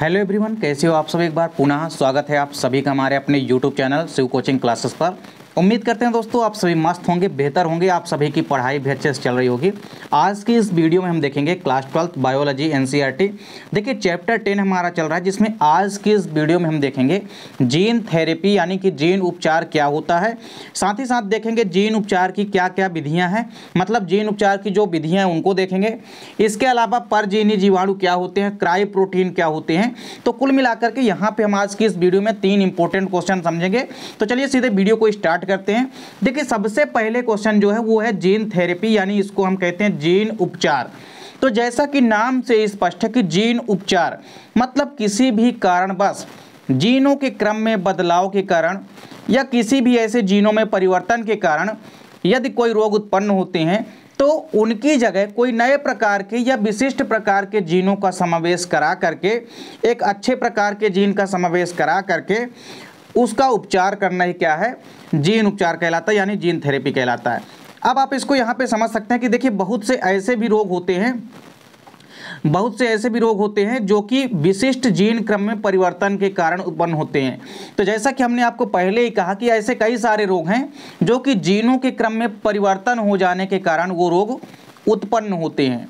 Hello everyone कैसे हो आप सब एक बार पुनः स्वागत है आप सभी का हमारे अपने YouTube channel Shiv coaching classes पर उम्मीद करते हैं दोस्तों आप सभी मस्त होंगे बेहतर होंगे आप सभी की पढ़ाई भी अच्छे से चल रही होगी आज की इस वीडियो में हम देखेंगे क्लास ट्वेल्थ बायोलॉजी एनसीईआरटी देखिए चैप्टर टेन हमारा चल रहा है जिसमें आज की इस वीडियो में हम देखेंगे जीन थेरेपी यानी कि जीन उपचार क्या होता है साथ ही साथ देखेंगे जीन उपचार की क्या क्या विधियाँ हैं मतलब जीन उपचार की जो विधियाँ हैं उनको देखेंगे इसके अलावा पर जीवाणु क्या होते हैं क्राई प्रोटीन क्या होते हैं तो कुल मिलाकर के यहाँ पर हम आज की इस वीडियो में तीन इंपॉर्टेंट क्वेश्चन समझेंगे तो चलिए सीधे वीडियो को स्टार्ट स्टार्ट करते हैं देखिए सबसे पहले क्वेश्चन जो है वो है जीन थेरेपी यानी इसको हम कहते हैं जीन उपचार तो जैसा कि नाम से स्पष्ट है कि जीन उपचार मतलब किसी भी कारणवश जीनों के क्रम में बदलाव के कारण या किसी भी ऐसे जीनों में परिवर्तन के कारण यदि कोई रोग उत्पन्न होते हैं तो उनकी जगह कोई नए प्रकार के या विशिष्ट प्रकार के जीनों का समावेश करा करके एक अच्छे प्रकार के जीन का समावेश करा करके उसका उपचार करना ही क्या है जीन उपचार कहलाता है यानी जीन थेरेपी कहलाता है अब आप इसको यहाँ पे समझ सकते हैं कि देखिए बहुत से ऐसे भी रोग होते हैं बहुत से ऐसे भी रोग होते हैं जो कि विशिष्ट जीन क्रम में परिवर्तन के कारण उत्पन्न होते हैं तो जैसा कि हमने आपको पहले ही कहा कि ऐसे कई सारे रोग हैं जो कि जीनों के क्रम में परिवर्तन हो जाने के कारण वो रोग उत्पन्न होते हैं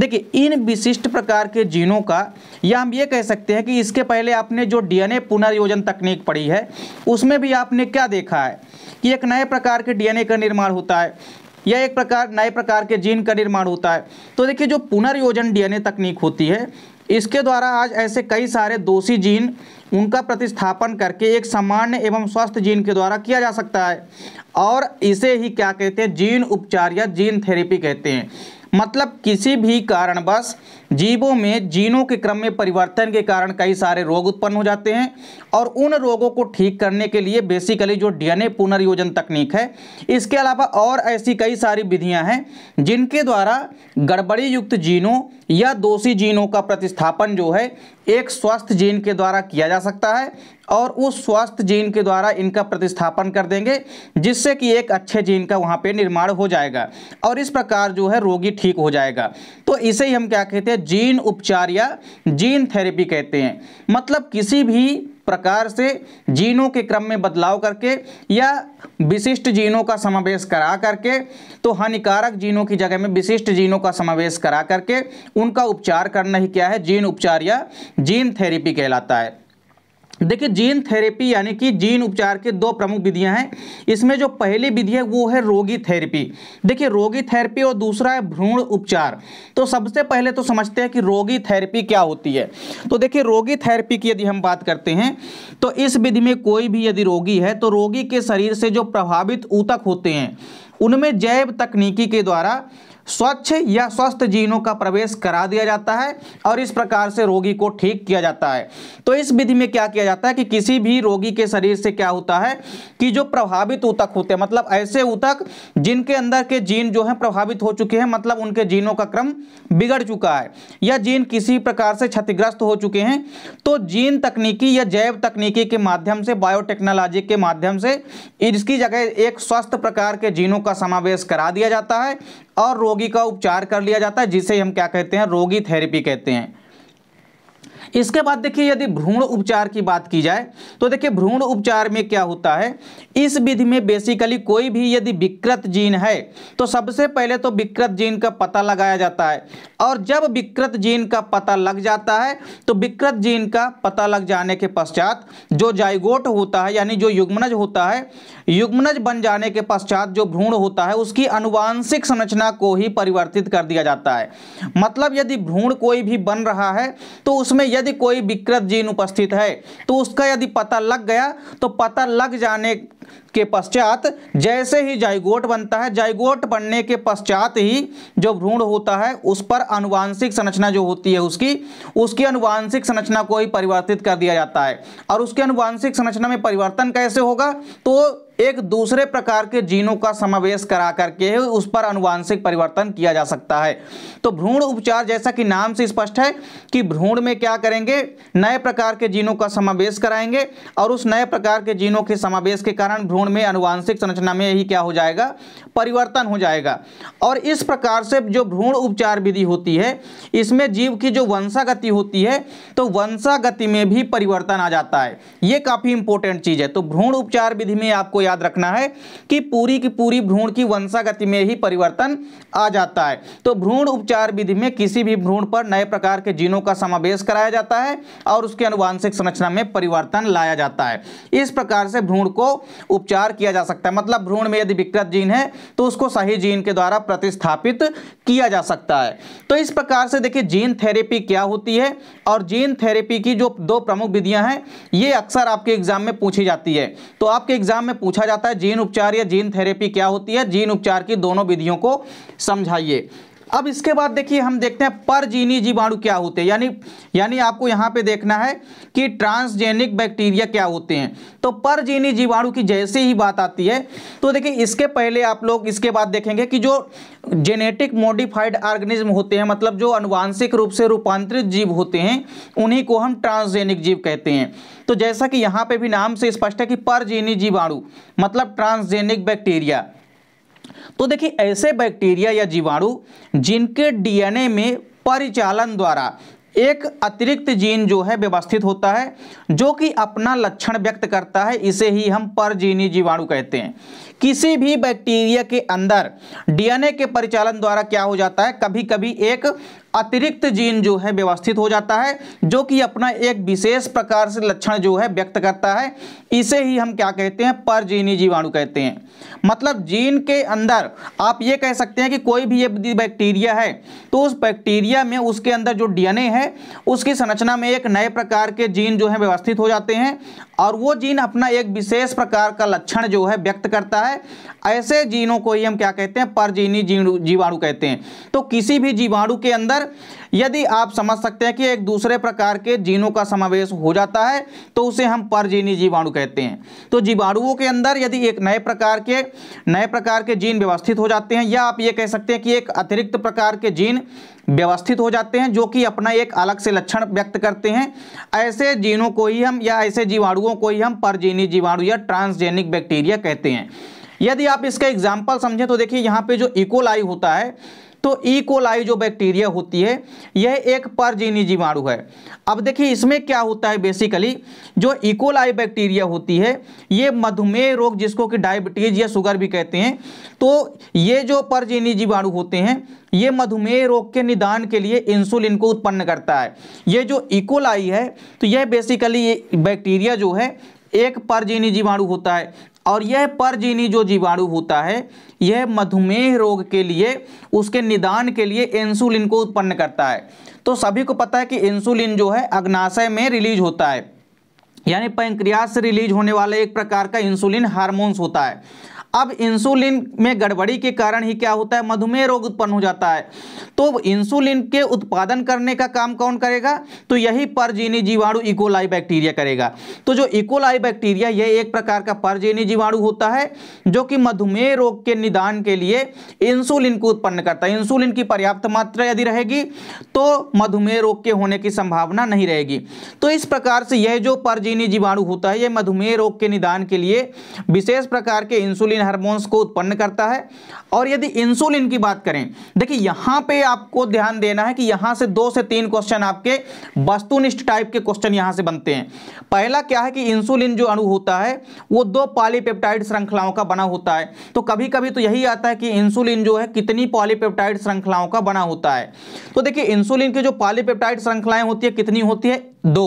देखिए इन विशिष्ट प्रकार के जीनों का या हम ये कह सकते हैं कि इसके पहले आपने जो डीएनए पुनर्योजन तकनीक पढ़ी है उसमें भी आपने क्या देखा है कि एक नए प्रकार के डीएनए का निर्माण होता है या एक प्रकार नए प्रकार के जीन का निर्माण होता है तो देखिए जो पुनर्योजन डीएनए तकनीक होती है इसके द्वारा आज ऐसे कई सारे दोषी जीन उनका प्रतिस्थापन करके एक सामान्य एवं स्वस्थ जीन के द्वारा किया जा सकता है और इसे ही क्या कहते हैं जीन उपचार या जीन थेरेपी कहते हैं मतलब किसी भी कारणवश जीवों में जीनों के क्रम में परिवर्तन के कारण कई सारे रोग उत्पन्न हो जाते हैं और उन रोगों को ठीक करने के लिए बेसिकली जो डीएनए पुनर्योजन तकनीक है इसके अलावा और ऐसी कई सारी विधियां हैं जिनके द्वारा गड़बड़ी युक्त जीनों या दोषी जीनों का प्रतिस्थापन जो है एक स्वस्थ जीन के द्वारा किया जा सकता है और उस स्वस्थ जीन के द्वारा इनका प्रतिस्थापन कर देंगे जिससे कि एक अच्छे जीन का वहाँ पे निर्माण हो जाएगा और इस प्रकार जो है रोगी ठीक हो जाएगा तो इसे ही हम क्या कहते हैं जीन उपचार या जीन थेरेपी कहते हैं मतलब किसी भी प्रकार से जीनों के क्रम में बदलाव करके या विशिष्ट जीनों का समावेश करा करके तो हानिकारक जीनों की जगह में विशिष्ट जीनों का समावेश करा करके उनका उपचार करना ही क्या है जीन उपचार या जीन थेरेपी कहलाता है देखिए जीन थेरेपी यानी कि जीन उपचार के दो प्रमुख विधियां हैं इसमें जो पहली विधि है वो है रोगी थेरेपी देखिए रोगी थेरेपी और दूसरा है भ्रूण उपचार तो सबसे पहले तो समझते हैं कि रोगी थेरेपी क्या होती है तो देखिए रोगी थेरेपी की यदि हम बात करते हैं तो इस विधि में कोई भी यदि रोगी है तो रोगी के शरीर से जो प्रभावित ऊतक होते हैं उनमें जैव तकनीकी के द्वारा स्वच्छ या स्वस्थ जीनों का प्रवेश करा दिया जाता है और इस प्रकार से रोगी को ठीक किया जाता है तो इस विधि में क्या किया जाता है कि किसी भी रोगी के शरीर से क्या होता है कि जो प्रभावित ऊतक होते हैं मतलब ऐसे ऊतक जिनके अंदर के जीन जो है प्रभावित हो चुके हैं मतलब उनके जीनों का क्रम बिगड़ चुका है या जीन किसी प्रकार से क्षतिग्रस्त हो चुके हैं तो जीन तकनीकी या जैव तकनीकी के माध्यम से बायोटेक्नोलॉजी के माध्यम से इसकी जगह एक स्वस्थ प्रकार के जीनों का समावेश करा दिया जाता है और रोगी का उपचार कर लिया जाता है जिसे हम क्या कहते हैं रोगी थेरेपी कहते हैं इसके बाद देखिए यदि भ्रूण उपचार की बात की जाए तो देखिए भ्रूण उपचार में क्या होता है इस विधि में बेसिकली कोई भी यदि विकृत जीन है तो सबसे पहले तो विकृत जीन का पता लगाया जाता है और जब विकृत जीन का पता लग जाता है तो विकृत जीन का पता लग जाने के पश्चात जो जाइगोट होता है यानी जो युग्मनज होता है युग्मनज बन जाने के पश्चात जो भ्रूण होता है उसकी अनुवांशिक संरचना को ही परिवर्तित कर दिया जाता है मतलब यदि भ्रूण कोई भी बन रहा है तो उसमें यदि यदि कोई विकृत जीन उपस्थित है तो उसका यदि पता लग गया तो पता लग जाने के पश्चात जैसे ही जाइगोट बनता है जाइगोट बनने के पश्चात ही जो भ्रूण होता है उस पर अनुवांशिक संरचना जो होती है उसकी उसकी अनुवांशिक संरचना को ही परिवर्तित कर दिया जाता है और उसके अनुवांशिक संरचना में परिवर्तन कैसे होगा तो एक दूसरे प्रकार के जीनों का समावेश करा करके उस पर अनुवांशिक परिवर्तन किया जा सकता है तो भ्रूण उपचार जैसा कि नाम से स्पष्ट है कि भ्रूण में क्या करेंगे नए प्रकार के जीनों का समावेश कराएंगे और उस नए प्रकार के जीनों के समावेश के कारण भ्रूण में अनुवांशिक संरचना में ही क्या हो जाएगा परिवर्तन हो जाएगा और इस प्रकार से जो भ्रूण उपचार विधि होती है इसमें जीव की जो वंशागति होती है तो वंशागति में भी परिवर्तन आ जाता है ये काफ़ी इंपॉर्टेंट चीज़ है तो भ्रूण उपचार विधि में आपको याद रखना है कि पूरी की पूरी भ्रूण की वंशागति में ही परिवर्तन आ जाता है तो भ्रूण उपचार विधि में किसी भी भ्रूण पर नए प्रकार के जीनों का समावेश कराया जाता है और उसके अनुवांशिक संरचना में परिवर्तन लाया जाता है इस प्रकार से भ्रूण को उपचार किया जा सकता है मतलब भ्रूण में यदि विकृत जीन है तो उसको सही जीन के द्वारा प्रतिस्थापित किया जा सकता है तो इस प्रकार से देखिए जीन थेरेपी क्या होती है और जीन थेरेपी की जो दो प्रमुख विधियां हैं ये अक्सर आपके एग्जाम में पूछी जाती है तो आपके एग्जाम में पूछ पूछा जाता है जीन उपचार या जीन थेरेपी क्या होती है जीन उपचार की दोनों विधियों को समझाइए अब इसके बाद देखिए हम देखते हैं परजीनी जीवाणु क्या होते हैं यानी यानी आपको यहाँ पे देखना है कि ट्रांसजेनिक बैक्टीरिया क्या होते हैं तो परजीनी जीवाणु की जैसे ही बात आती है तो देखिए इसके पहले आप लोग इसके बाद देखेंगे कि जो जेनेटिक मॉडिफाइड ऑर्गेनिज्म होते हैं मतलब जो अनुवांशिक रूप से रूपांतरित जीव होते हैं उन्हीं को हम ट्रांसजेनिक जीव कहते हैं तो जैसा कि यहाँ पे भी नाम से स्पष्ट है कि परजीनी जीवाणु मतलब ट्रांसजेनिक बैक्टीरिया तो देखिए ऐसे बैक्टीरिया या जीवाणु जिनके डीएनए में परिचालन द्वारा एक अतिरिक्त जीन जो है व्यवस्थित होता है जो कि अपना लक्षण व्यक्त करता है इसे ही हम परजीनी जीवाणु कहते हैं किसी भी बैक्टीरिया के अंदर डीएनए के परिचालन द्वारा क्या हो जाता है कभी कभी एक अतिरिक्त जीन जो है व्यवस्थित हो जाता है जो कि अपना एक विशेष प्रकार से लक्षण जो है व्यक्त करता है इसे ही हम क्या कहते हैं परजीनी जीवाणु कहते हैं मतलब जीन के अंदर आप ये कह सकते हैं कि कोई भी ये बैक्टीरिया है तो उस बैक्टीरिया में उसके अंदर जो डीएनए है उसकी संरचना में एक नए प्रकार के जीन जो है व्यवस्थित हो जाते हैं और वो जीन अपना एक विशेष प्रकार का लक्षण जो है व्यक्त करता है ऐसे जीनों को ही हम क्या कहते हैं परजीनी जीवाणु कहते हैं तो किसी भी जीवाणु के अंदर यदि आप समझ सकते हैं कि एक दूसरे प्रकार के जीनों का समावेश हो जाता है तो उसे हम परजीनी जीवाणु कहते हैं तो जीवाणुओं के अंदर यदि एक नए प्रकार के नए प्रकार के जीन व्यवस्थित हो जाते हैं या आप ये कह सकते हैं कि एक अतिरिक्त प्रकार के जीन व्यवस्थित हो जाते हैं जो कि अपना एक अलग से लक्षण व्यक्त करते हैं ऐसे जीनों को ही हम या ऐसे जीवाणुओं को ही हम परजीनी जीवाणु या ट्रांसजेनिक बैक्टीरिया कहते हैं यदि आप इसका एग्जाम्पल समझें तो देखिए यहाँ पे जो इकोलाई e. होता है तो ईकोलाई e जो बैक्टीरिया होती है यह एक परजीनी जीवाणु है अब देखिए इसमें क्या होता है बेसिकली जो इकोलाई e बैक्टीरिया होती है ये मधुमेह रोग जिसको कि डायबिटीज़ या शुगर भी कहते हैं तो ये जो परजीनी जीवाणु होते हैं ये मधुमेह रोग के निदान के लिए इंसुलिन को उत्पन्न करता है ये जो इकोलाई e है तो यह बेसिकली बैक्टीरिया जो है एक परजीनी जीवाणु होता है और यह परजीनी जो जीवाणु होता है यह मधुमेह रोग के लिए उसके निदान के लिए इंसुलिन को उत्पन्न करता है तो सभी को पता है कि इंसुलिन जो है अग्नाशय में रिलीज होता है यानी पैंक्रियास से रिलीज होने वाला एक प्रकार का इंसुलिन हार्मोन्स होता है अब इंसुलिन में गड़बड़ी के कारण ही क्या होता है मधुमेह रोग उत्पन्न हो जाता है तो इंसुलिन के उत्पादन करने का काम कौन करेगा तो यही परजीनी जीवाणु इकोलाई e बैक्टीरिया करेगा तो जो इकोलाई e बैक्टीरिया यह एक प्रकार का परजीनी जीवाणु होता है जो कि मधुमेह रोग के निदान के लिए इंसुलिन को उत्पन्न करता है इंसुलिन की पर्याप्त मात्रा यदि रहेगी तो मधुमेह रोग के होने की संभावना नहीं रहेगी तो इस प्रकार से यह जो परजीनी जीवाणु होता है यह मधुमेह रोग के निदान के लिए विशेष प्रकार के इंसुलिन हार्मोन्स को उत्पन्न करता है और यदि इंसुलिन की बात करें देखिए यहां पे आपको ध्यान देना है कि यहां से दो से तीन क्वेश्चन आपके वस्तुनिष्ठ टाइप के क्वेश्चन यहां से बनते हैं पहला क्या है कि इंसुलिन जो अणु होता है वो दो पॉलीपेप्टाइड श्रृंखलाओं का बना होता है तो कभी कभी तो यही आता है कि इंसुलिन जो है कितनी पॉलीपेप्टाइड श्रृंखलाओं का बना होता है तो देखिए इंसुलिन की जो पॉलीपेप्टाइड श्रृंखलाएं होती है कितनी होती है दो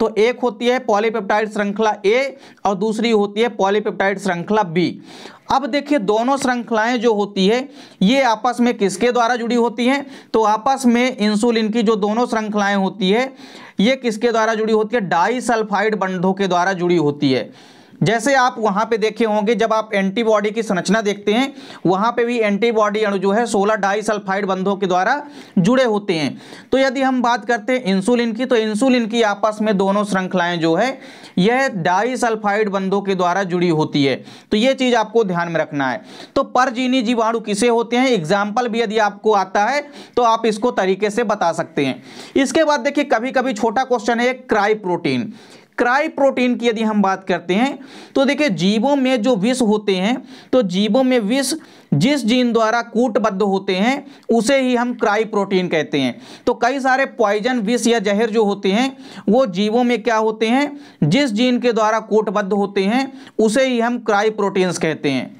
तो एक होती है पॉलीपेप्टाइड श्रृंखला ए और दूसरी होती है पॉलीपेप्टाइड श्रृंखला बी अब देखिए दोनों श्रृंखलाएं जो होती है ये आपस में किसके द्वारा जुड़ी होती हैं तो आपस में इंसुलिन की जो दोनों श्रृंखलाएं होती है ये किसके द्वारा जुड़ी होती है डाई सल्फाइड बंधों के द्वारा जुड़ी होती है जैसे आप वहां पे देखे होंगे जब आप एंटीबॉडी की संरचना देखते हैं वहां पे भी एंटीबॉडी अणु जो है सोलह सल्फाइड बंधों के द्वारा जुड़े होते हैं तो यदि हम बात करते हैं इंसुलिन की तो इंसुलिन की आपस में दोनों श्रृंखलाएं जो है यह डाई सल्फाइड बंधों के द्वारा जुड़ी होती है तो ये चीज़ आपको ध्यान में रखना है तो परजीनी जीवाणु किसे होते हैं एग्जाम्पल भी यदि आपको आता है तो आप इसको तरीके से बता सकते हैं इसके बाद देखिए कभी कभी छोटा क्वेश्चन है क्राई प्रोटीन क्राई प्रोटीन की यदि हम बात करते हैं तो देखिए जीवों में जो विष होते हैं तो जीवों में विष जिस जीन द्वारा कूटबद्ध होते हैं उसे ही हम क्राई प्रोटीन कहते हैं तो कई सारे पॉइजन विष या जहर जो होते हैं वो जीवों में क्या होते हैं जिस जीन के द्वारा कूटबद्ध होते हैं उसे ही हम क्राई प्रोटीन्स कहते हैं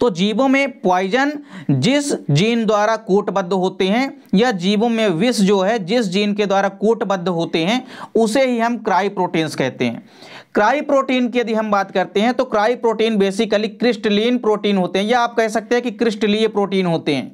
तो जीवों में पॉइजन जिस जीन द्वारा कोटबद्ध होते हैं या जीवों में विष जो है जिस जीन के द्वारा कोटबद्ध होते हैं उसे ही हम क्राई प्रोटीन्स कहते हैं क्राई प्रोटीन की यदि हम बात करते हैं तो cry protein basically crystalline protein होते हैं या आप कह सकते हैं कि क्रिस्टलीय प्रोटीन होते हैं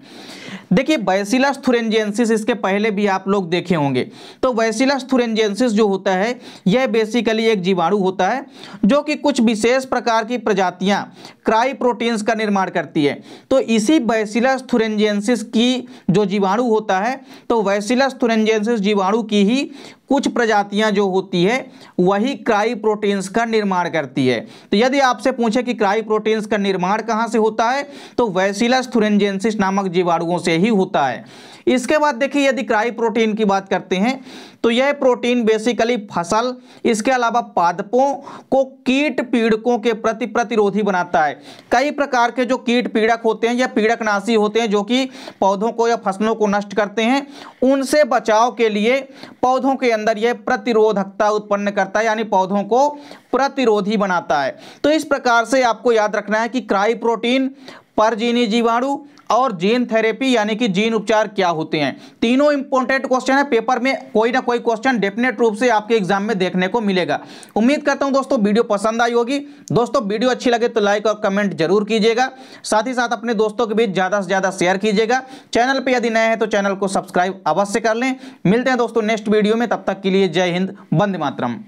देखिए बैसिलस थुरेंजेंसिस इसके पहले भी आप लोग देखे होंगे तो बैसिलस थुरेंजेंसिस जो होता है यह बेसिकली एक जीवाणु होता है जो कि कुछ विशेष प्रकार की प्रजातियां क्राई प्रोटीन्स का निर्माण करती है तो इसी बैसिलस थुरेंजेंसिस की जो जीवाणु होता है तो वैसिलस थुरेंजेंसिस जीवाणु की ही कुछ प्रजातियां जो होती है वही क्राई प्रोटीन्स का निर्माण करती है तो यदि आपसे पूछे कि क्राई प्रोटीन्स का निर्माण कहाँ से होता है तो वैसिलस थुरेंजेंसिस नामक जीवाणुओं से ही होता है इसके बाद देखिए यदि क्राई प्रोटीन की बात करते हैं तो यह प्रोटीन बेसिकली फसल इसके अलावा पादपों को कीट पीड़कों के प्रति प्रतिरोधी बनाता है कई प्रकार के जो कीट पीड़क होते हैं या पीड़कनाशी होते हैं जो कि पौधों को या फसलों को नष्ट करते हैं उनसे बचाव के लिए पौधों के अंदर यह प्रतिरोधकता उत्पन्न करता है यानी पौधों को प्रतिरोधी बनाता है तो इस प्रकार से आपको याद रखना है कि क्राई प्रोटीन परजीनी जीवाणु और जीन थेरेपी यानी कि जीन उपचार क्या होते हैं तीनों इंपॉर्टेंट क्वेश्चन है पेपर में कोई ना कोई क्वेश्चन डेफिनेट रूप से आपके एग्जाम में देखने को मिलेगा उम्मीद करता हूं दोस्तों वीडियो पसंद आई होगी दोस्तों वीडियो अच्छी लगे तो लाइक और कमेंट जरूर कीजिएगा साथ ही साथ अपने दोस्तों के बीच ज़्यादा से ज़्यादा शेयर कीजिएगा चैनल पर यदि नए हैं तो चैनल को सब्सक्राइब अवश्य कर लें मिलते हैं दोस्तों नेक्स्ट वीडियो में तब तक के लिए जय हिंद बंद मातरम